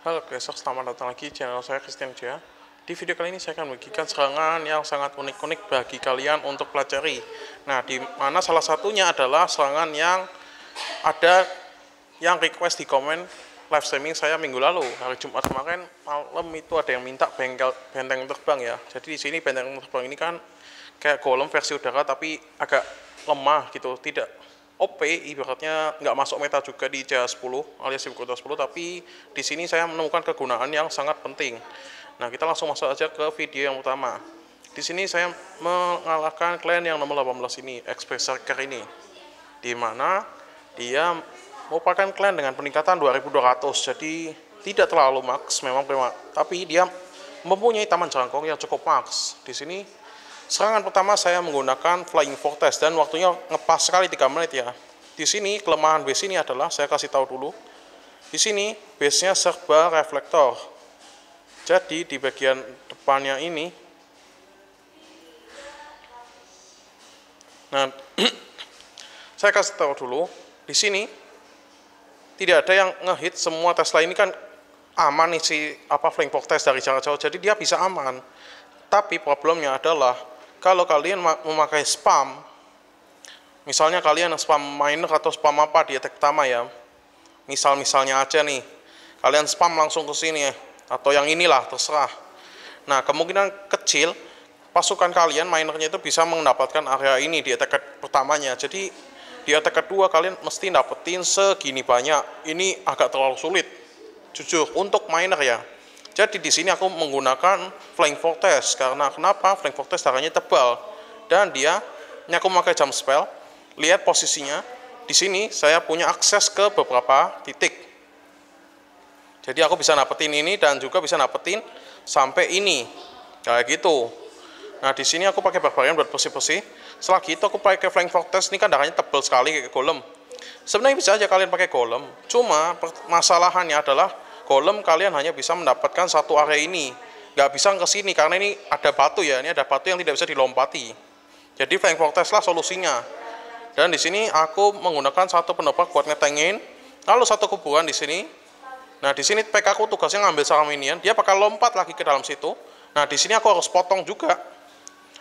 Halo besok selamat datang lagi di channel saya Christian Jaya. Di video kali ini saya akan bagikan serangan yang sangat unik-unik bagi kalian untuk pelajari. Nah, di mana salah satunya adalah serangan yang ada yang request di komen live streaming saya minggu lalu hari Jumat kemarin malam itu ada yang minta bengkel benteng terbang ya. Jadi di sini benteng terbang ini kan kayak golem versi udara tapi agak lemah gitu, tidak OP ibaratnya nggak masuk meta juga di c 10 alias ibu kota 10 tapi di sini saya menemukan kegunaan yang sangat penting. Nah, kita langsung masuk aja ke video yang utama. Di sini saya mengalahkan klien yang nomor 18 ini, Express ini. Di mana dia merupakan klien dengan peningkatan 2200. Jadi tidak terlalu max memang prima, tapi dia mempunyai taman jangkung yang cukup max. Di sini Serangan pertama saya menggunakan flying fortress dan waktunya ngepas sekali 3 menit ya. Di sini kelemahan base ini adalah saya kasih tahu dulu. Di sini base-nya serba reflektor. Jadi di bagian depannya ini Nah, saya kasih tahu dulu, di sini tidak ada yang ngehit semua Tesla ini kan aman nih apa flying fork dari jarak jauh jadi dia bisa aman tapi problemnya adalah kalau kalian memakai spam, misalnya kalian spam miner atau spam apa di attack pertama ya, misal-misalnya aja nih, kalian spam langsung ke sini ya, atau yang inilah, terserah. Nah, kemungkinan kecil, pasukan kalian, minernya itu bisa mendapatkan area ini di attack pertamanya. Jadi, di attack kedua kalian mesti dapetin segini banyak. Ini agak terlalu sulit, jujur, untuk miner ya. Jadi di sini aku menggunakan flying test karena kenapa? Flank test darahnya tebal dan dia ini aku memakai jam spell. Lihat posisinya. Di sini saya punya akses ke beberapa titik. Jadi aku bisa dapetin ini dan juga bisa dapetin sampai ini. Kayak gitu. Nah, di sini aku pakai barbarian buat bersih-bersih. Setelah itu aku pakai flying test ini kan darahnya tebal sekali kayak golem. Sebenarnya bisa aja kalian pakai golem, cuma permasalahannya adalah golem kalian hanya bisa mendapatkan satu area ini nggak bisa ke sini karena ini ada batu ya ini ada batu yang tidak bisa dilompati jadi flying fortress lah solusinya dan di sini aku menggunakan satu penopak buat ngetengin lalu satu kuburan di sini nah di sini PK aku tugasnya ngambil sarang minion dia bakal lompat lagi ke dalam situ nah di sini aku harus potong juga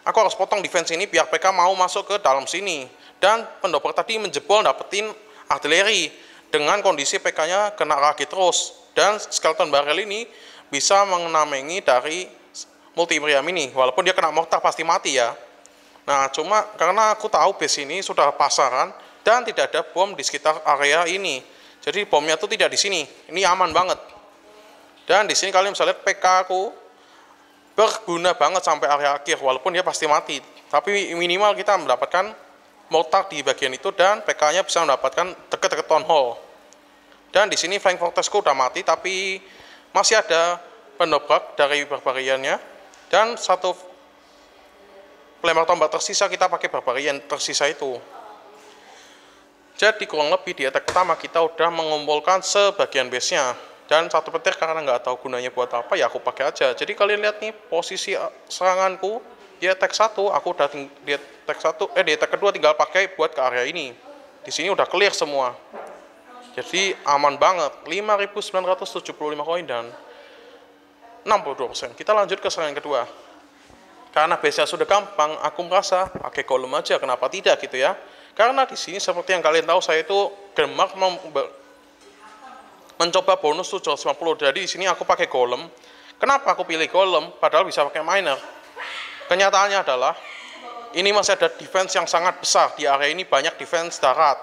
aku harus potong defense ini biar PK mau masuk ke dalam sini dan pendopak tadi menjebol dapetin artileri dengan kondisi PK-nya kena kaki terus dan skeleton barrel ini bisa mengenamengi dari multi meriam ini walaupun dia kena mortar pasti mati ya nah cuma karena aku tahu base ini sudah pasaran dan tidak ada bom di sekitar area ini jadi bomnya itu tidak di sini ini aman banget dan di sini kalian bisa lihat PK aku berguna banget sampai area akhir walaupun dia pasti mati tapi minimal kita mendapatkan mortar di bagian itu dan PK-nya bisa mendapatkan dekat-dekat town hall. Dan di sini flank fortressku udah mati tapi masih ada penobrak dari barbariannya dan satu pelempar tombak tersisa kita pakai barbarian tersisa itu. Jadi kurang lebih di attack pertama kita udah mengumpulkan sebagian base-nya dan satu petir karena nggak tahu gunanya buat apa ya aku pakai aja. Jadi kalian lihat nih posisi seranganku dia tag satu aku udah dia tag satu eh dia tag kedua tinggal pakai buat ke area ini di sini udah clear semua jadi aman banget 5975 koin dan 62% kita lanjut ke serangan kedua karena biasanya sudah gampang aku merasa pakai kolom aja kenapa tidak gitu ya karena di sini seperti yang kalian tahu saya itu gemar mencoba bonus 750 jadi di sini aku pakai kolom kenapa aku pilih kolom padahal bisa pakai miner Kenyataannya adalah ini masih ada defense yang sangat besar di area ini banyak defense darat.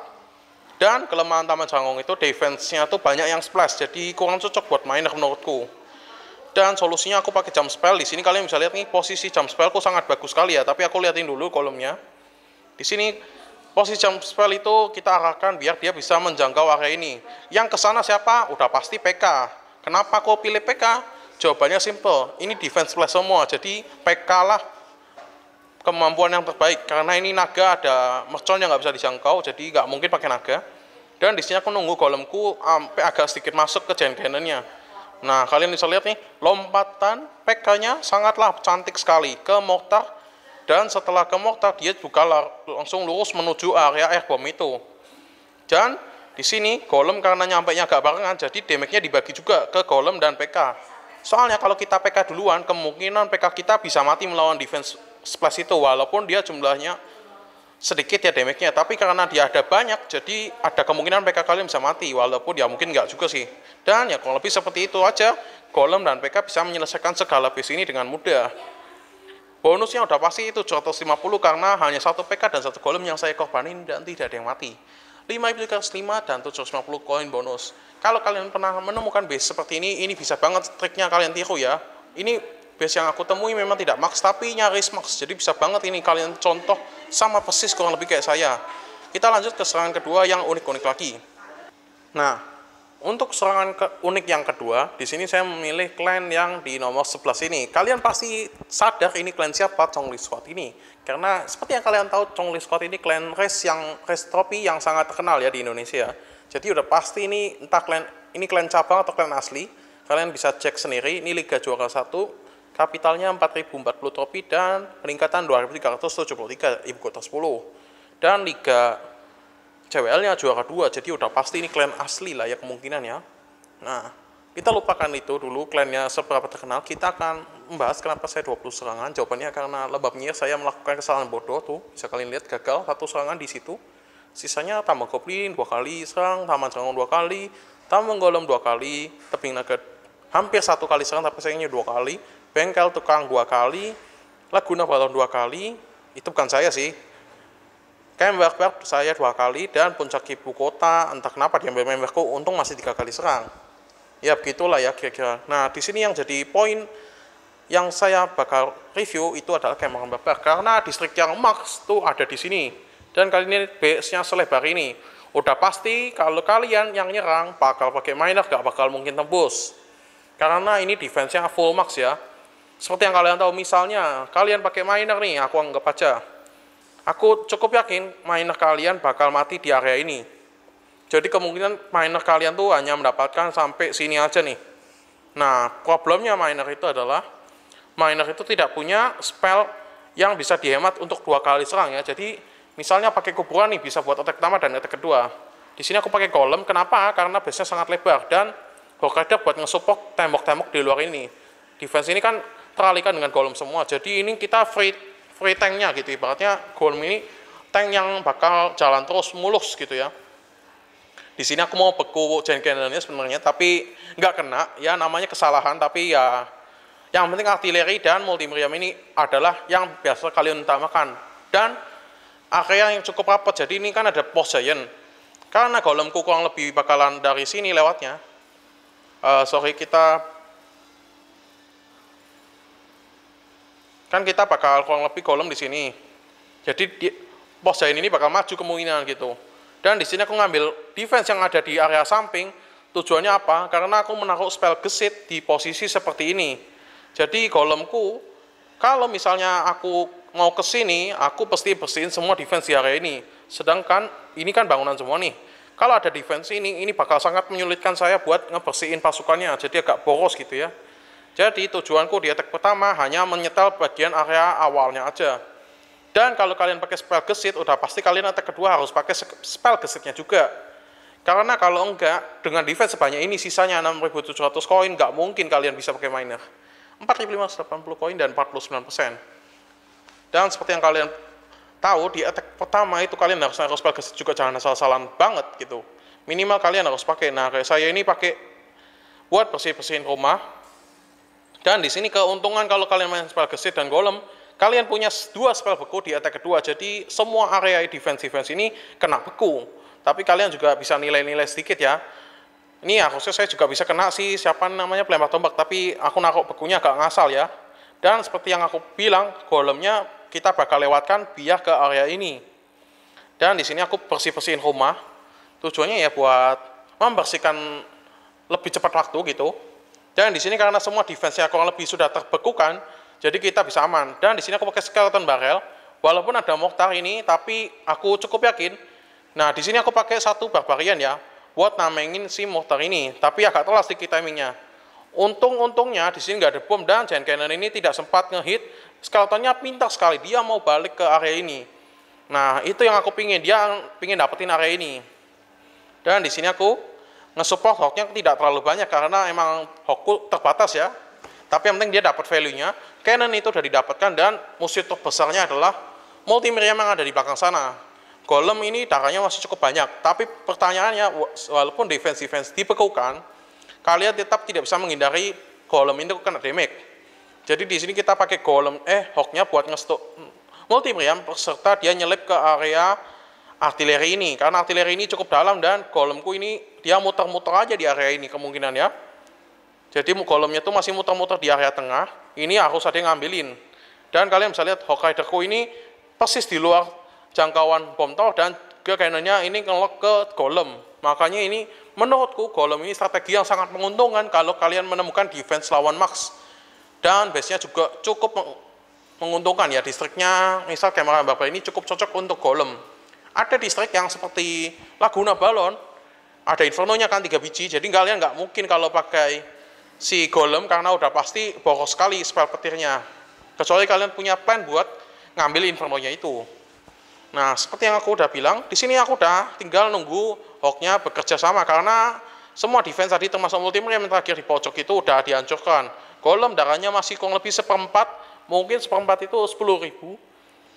Dan kelemahan Taman Jangong itu defense-nya tuh banyak yang splash, jadi kurang cocok buat mainer menurutku. Dan solusinya aku pakai jump spell di sini kalian bisa lihat nih posisi jump spellku sangat bagus sekali ya, tapi aku liatin dulu kolomnya. Di sini posisi jump spell itu kita arahkan biar dia bisa menjangkau area ini. Yang kesana siapa? Udah pasti PK. Kenapa aku pilih PK? Jawabannya simple, ini defense splash semua, jadi PK lah kemampuan yang terbaik karena ini naga ada mercon yang nggak bisa dijangkau jadi nggak mungkin pakai naga dan di sini aku nunggu golemku sampai agak sedikit masuk ke giant cannonnya nah kalian bisa lihat nih lompatan PK-nya sangatlah cantik sekali ke mortar dan setelah ke mortar dia juga langsung lurus menuju area air bom itu dan di sini golem karena nyampe nya agak barengan jadi damage-nya dibagi juga ke golem dan PK soalnya kalau kita PK duluan kemungkinan PK kita bisa mati melawan defense sebelah itu walaupun dia jumlahnya sedikit ya damage-nya tapi karena dia ada banyak jadi ada kemungkinan PK kalian bisa mati walaupun ya mungkin nggak juga sih dan ya kurang lebih seperti itu aja Golem dan PK bisa menyelesaikan segala base ini dengan mudah bonusnya udah pasti itu 150 karena hanya satu PK dan satu Golem yang saya korbanin dan tidak ada yang mati 5 implikasi 5 dan 750 koin bonus kalau kalian pernah menemukan base seperti ini ini bisa banget triknya kalian tiru ya ini base yang aku temui memang tidak max tapi nyaris max jadi bisa banget ini kalian contoh sama persis kurang lebih kayak saya kita lanjut ke serangan kedua yang unik-unik lagi nah untuk serangan ke unik yang kedua di sini saya memilih clan yang di nomor 11 ini kalian pasti sadar ini clan siapa Li Squad ini karena seperti yang kalian tahu Li Squad ini clan race yang race trophy yang sangat terkenal ya di Indonesia jadi udah pasti ini entah clan ini clan cabang atau clan asli kalian bisa cek sendiri ini Liga Juara 1 Kapitalnya 4.040 tropi dan peningkatan 2.373 ibu kota 10. Dan Liga CWL-nya juara 2, jadi udah pasti ini klan asli lah ya kemungkinan ya. Nah, kita lupakan itu dulu, klannya seberapa terkenal, kita akan membahas kenapa saya 20 serangan, jawabannya karena lebabnya saya melakukan kesalahan bodoh tuh, bisa kalian lihat gagal, satu serangan di situ, sisanya tambah goblin dua kali serang, tambah serang dua kali, tambah golem dua kali, tebing naga hampir satu kali serang tapi sayangnya dua kali, bengkel, tukang dua kali, Laguna Balon dua kali, itu bukan saya sih. Kemberberg saya dua kali dan puncak Kipu kota entah kenapa diambil memberku untung masih tiga kali serang. Ya begitulah ya kira-kira. Nah di sini yang jadi poin yang saya bakal review itu adalah Kemberberg karena distrik yang max tuh ada di sini dan kali ini base-nya selebar ini. Udah pasti kalau kalian yang nyerang bakal pakai miner gak bakal mungkin tembus. Karena ini defense-nya full max ya. Seperti yang kalian tahu, misalnya kalian pakai miner nih, aku anggap aja. Aku cukup yakin miner kalian bakal mati di area ini. Jadi kemungkinan miner kalian tuh hanya mendapatkan sampai sini aja nih. Nah, problemnya miner itu adalah miner itu tidak punya spell yang bisa dihemat untuk dua kali serang ya. Jadi misalnya pakai kuburan nih bisa buat attack pertama dan attack kedua. Di sini aku pakai golem, kenapa? Karena base sangat lebar dan Hokkaidok buat ngesupok tembok-tembok di luar ini. Defense ini kan teralihkan dengan golem semua. Jadi ini kita free free tanknya gitu. Ibaratnya golem ini tank yang bakal jalan terus mulus gitu ya. Di sini aku mau beku Jane Cannonnya sebenarnya, tapi nggak kena. Ya namanya kesalahan, tapi ya yang penting artileri dan multimedia ini adalah yang biasa kalian utamakan. Dan area yang cukup rapat, jadi ini kan ada pos giant. Karena golemku kurang lebih bakalan dari sini lewatnya. Uh, sorry, kita kan kita bakal kurang lebih kolom di sini jadi di, pos Zain ini bakal maju kemungkinan gitu dan di sini aku ngambil defense yang ada di area samping tujuannya apa karena aku menaruh spell gesit di posisi seperti ini jadi golemku kalau misalnya aku mau ke sini aku pasti bersihin semua defense di area ini sedangkan ini kan bangunan semua nih kalau ada defense ini ini bakal sangat menyulitkan saya buat ngebersihin pasukannya jadi agak boros gitu ya jadi tujuanku di attack pertama hanya menyetel bagian area awalnya aja. Dan kalau kalian pakai spell gesit, udah pasti kalian attack kedua harus pakai spell gesitnya juga. Karena kalau enggak, dengan defense sebanyak ini, sisanya 6.700 koin, nggak mungkin kalian bisa pakai miner. 4.580 koin dan 49%. Dan seperti yang kalian tahu, di attack pertama itu kalian harus harus gesit juga jangan asal-asalan banget gitu. Minimal kalian harus pakai. Nah, kayak saya ini pakai buat bersih-bersihin rumah, dan di sini keuntungan kalau kalian main spell gesit dan golem, kalian punya dua spell beku di attack kedua. Jadi semua area defense defense ini kena beku. Tapi kalian juga bisa nilai-nilai sedikit ya. Ini harusnya saya juga bisa kena sih siapa namanya pelempar tombak, tapi aku naruh bekunya agak ngasal ya. Dan seperti yang aku bilang, golemnya kita bakal lewatkan biar ke area ini. Dan di sini aku bersih-bersihin rumah. Tujuannya ya buat membersihkan lebih cepat waktu gitu dan di sini karena semua defense-nya kurang lebih sudah terbekukan, jadi kita bisa aman. Dan di sini aku pakai skeleton barrel, walaupun ada mortar ini, tapi aku cukup yakin. Nah, di sini aku pakai satu barbarian ya, buat namengin si mortar ini, tapi agak telat sedikit timingnya. Untung-untungnya di sini nggak ada bom dan Giant Cannon ini tidak sempat ngehit. Skeletonnya pintar sekali, dia mau balik ke area ini. Nah, itu yang aku pingin, dia pingin dapetin area ini. Dan di sini aku nge-support hooknya tidak terlalu banyak karena emang hokku terbatas ya. Tapi yang penting dia dapat value-nya. Canon itu sudah didapatkan dan musuh terbesarnya adalah multimedia yang ada di belakang sana. Golem ini darahnya masih cukup banyak, tapi pertanyaannya walaupun defense defense dibekukan, kalian tetap tidak bisa menghindari golem ini kena damage. Jadi di sini kita pakai golem eh hoknya buat nge-stop multi meriam serta dia nyelip ke area artileri ini karena artileri ini cukup dalam dan golemku ini dia muter-muter aja di area ini kemungkinan ya jadi golemnya itu masih muter-muter di area tengah ini harus ada yang ngambilin dan kalian bisa lihat Hokkaiderku ini persis di luar jangkauan bom tower dan ke kanannya ini ngelok ke golem makanya ini menurutku golem ini strategi yang sangat menguntungkan kalau kalian menemukan defense lawan max dan base-nya juga cukup menguntungkan ya distriknya misal kamera bapak ini cukup cocok untuk golem ada distrik yang seperti Laguna Balon, ada infernonya kan tiga biji, jadi kalian nggak mungkin kalau pakai si golem karena udah pasti boros sekali spell petirnya. Kecuali kalian punya plan buat ngambil infernonya itu. Nah, seperti yang aku udah bilang, di sini aku udah tinggal nunggu Hawknya bekerja sama karena semua defense tadi termasuk ultimate yang terakhir di pojok itu udah dihancurkan. Golem darahnya masih kurang lebih seperempat, mungkin seperempat itu 10 ribu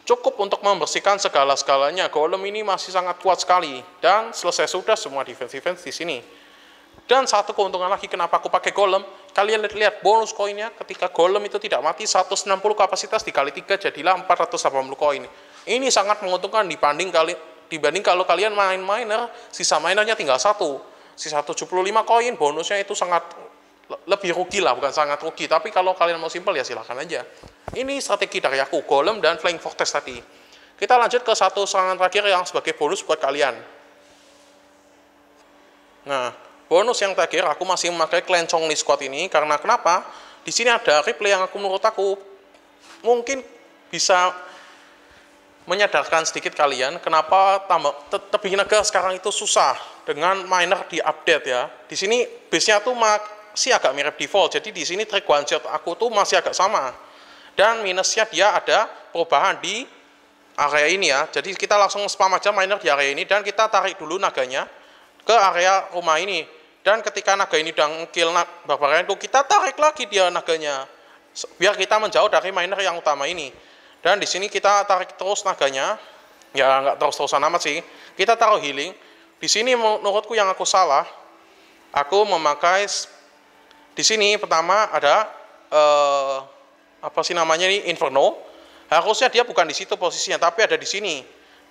cukup untuk membersihkan segala skalanya. Golem ini masih sangat kuat sekali. Dan selesai sudah semua defense-defense di sini. Dan satu keuntungan lagi kenapa aku pakai golem, kalian lihat bonus koinnya ketika golem itu tidak mati 160 kapasitas dikali tiga jadilah 480 koin. Ini sangat menguntungkan dibanding kali dibanding kalau kalian main miner, sisa minernya tinggal satu. Sisa 75 koin bonusnya itu sangat lebih rugi lah, bukan sangat rugi. Tapi kalau kalian mau simpel ya silahkan aja. Ini strategi dari aku, Golem dan Flying Fortress tadi. Kita lanjut ke satu serangan terakhir yang sebagai bonus buat kalian. Nah, bonus yang terakhir aku masih memakai klencong di squad ini karena kenapa? Di sini ada replay yang aku menurut aku mungkin bisa menyadarkan sedikit kalian kenapa tambah tebing naga sekarang itu susah dengan miner di update ya. Di sini base-nya tuh sih agak mirip default. Jadi di sini trik one shot aku tuh masih agak sama. Dan minusnya dia ada perubahan di area ini ya. Jadi kita langsung spam aja miner di area ini dan kita tarik dulu naganya ke area rumah ini. Dan ketika naga ini udah barbarian barbarianku, kita tarik lagi dia naganya. Biar kita menjauh dari miner yang utama ini. Dan di sini kita tarik terus naganya. Ya nggak terus-terusan amat sih. Kita taruh healing. Di sini menurutku yang aku salah, aku memakai di sini pertama ada eh, apa sih namanya ini Inferno. Harusnya dia bukan di situ posisinya, tapi ada di sini.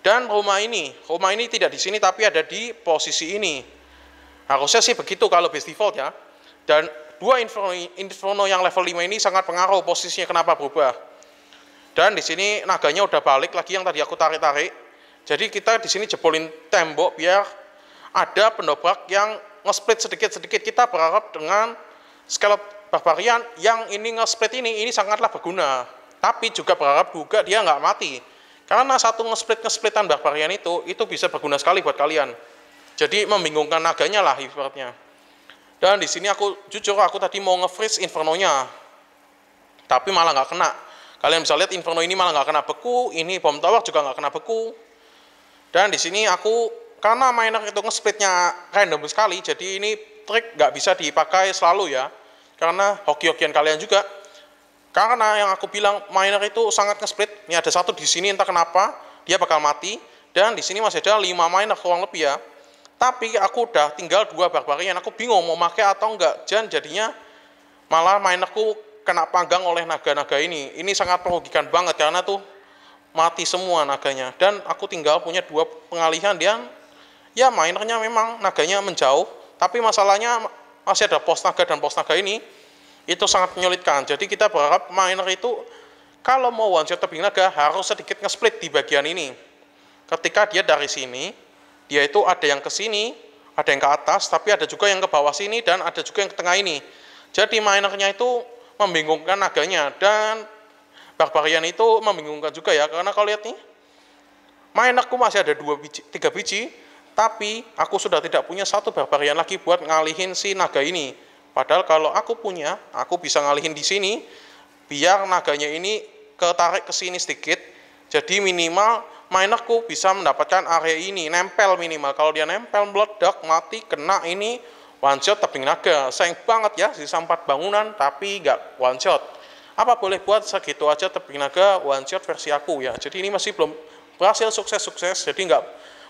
Dan rumah ini, rumah ini tidak di sini tapi ada di posisi ini. Harusnya sih begitu kalau base default ya. Dan dua Inferno, Inferno yang level 5 ini sangat pengaruh posisinya kenapa berubah. Dan di sini naganya udah balik lagi yang tadi aku tarik-tarik. Jadi kita di sini jebolin tembok biar ada pendobrak yang nge-split sedikit-sedikit kita berharap dengan skala barbarian yang ini nge-split ini, ini sangatlah berguna. Tapi juga berharap juga dia nggak mati. Karena satu nge-split nge-splitan barbarian itu, itu bisa berguna sekali buat kalian. Jadi membingungkan naganya lah ibaratnya. Dan di sini aku jujur aku tadi mau nge-freeze infernonya Tapi malah nggak kena. Kalian bisa lihat Inferno ini malah nggak kena beku, ini bom tower juga nggak kena beku. Dan di sini aku karena miner itu nge-splitnya random sekali, jadi ini trik nggak bisa dipakai selalu ya. Karena hoki-hokian kalian juga. Karena yang aku bilang miner itu sangat nge-split. Ini ada satu di sini entah kenapa, dia bakal mati. Dan di sini masih ada 5 miner kurang lebih ya. Tapi aku udah tinggal dua barbarian. Aku bingung mau pakai atau enggak. Dan jadinya malah minerku kena panggang oleh naga-naga ini. Ini sangat merugikan banget karena tuh mati semua naganya. Dan aku tinggal punya dua pengalihan dia ya minernya memang naganya menjauh tapi masalahnya masih ada pos naga dan pos naga ini itu sangat menyulitkan. Jadi kita berharap miner itu kalau mau one shot tebing naga harus sedikit nge-split di bagian ini. Ketika dia dari sini, dia itu ada yang ke sini, ada yang ke atas, tapi ada juga yang ke bawah sini dan ada juga yang ke tengah ini. Jadi minernya itu membingungkan naganya dan barbarian itu membingungkan juga ya karena kalau lihat nih minerku masih ada dua biji, tiga biji tapi aku sudah tidak punya satu barbarian lagi buat ngalihin si naga ini. Padahal kalau aku punya, aku bisa ngalihin di sini, biar naganya ini ketarik ke sini sedikit. Jadi minimal minerku bisa mendapatkan area ini, nempel minimal. Kalau dia nempel, meledak, mati, kena ini, one shot tebing naga. Sayang banget ya, sisa empat bangunan, tapi nggak one shot. Apa boleh buat segitu aja tebing naga one shot versi aku ya. Jadi ini masih belum berhasil sukses-sukses, jadi nggak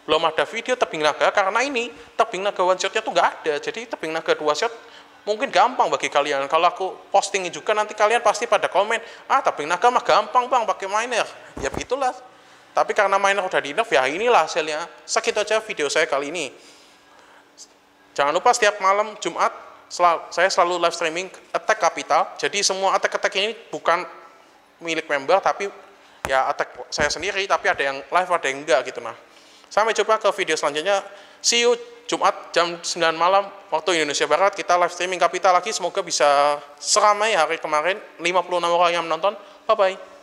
belum ada video tebing naga karena ini tebing naga one shotnya tuh nggak ada jadi tebing naga dua shot mungkin gampang bagi kalian kalau aku postingin juga nanti kalian pasti pada komen ah tebing naga mah gampang bang pakai miner ya begitulah tapi karena miner udah di nerf ya inilah hasilnya sakit aja video saya kali ini jangan lupa setiap malam Jumat selalu, saya selalu live streaming attack capital jadi semua attack-attack ini bukan milik member tapi ya attack saya sendiri tapi ada yang live ada yang enggak gitu nah Sampai jumpa ke video selanjutnya. See you Jumat jam 9 malam waktu Indonesia Barat. Kita live streaming kapital lagi. Semoga bisa seramai hari kemarin. 56 orang yang menonton. Bye-bye.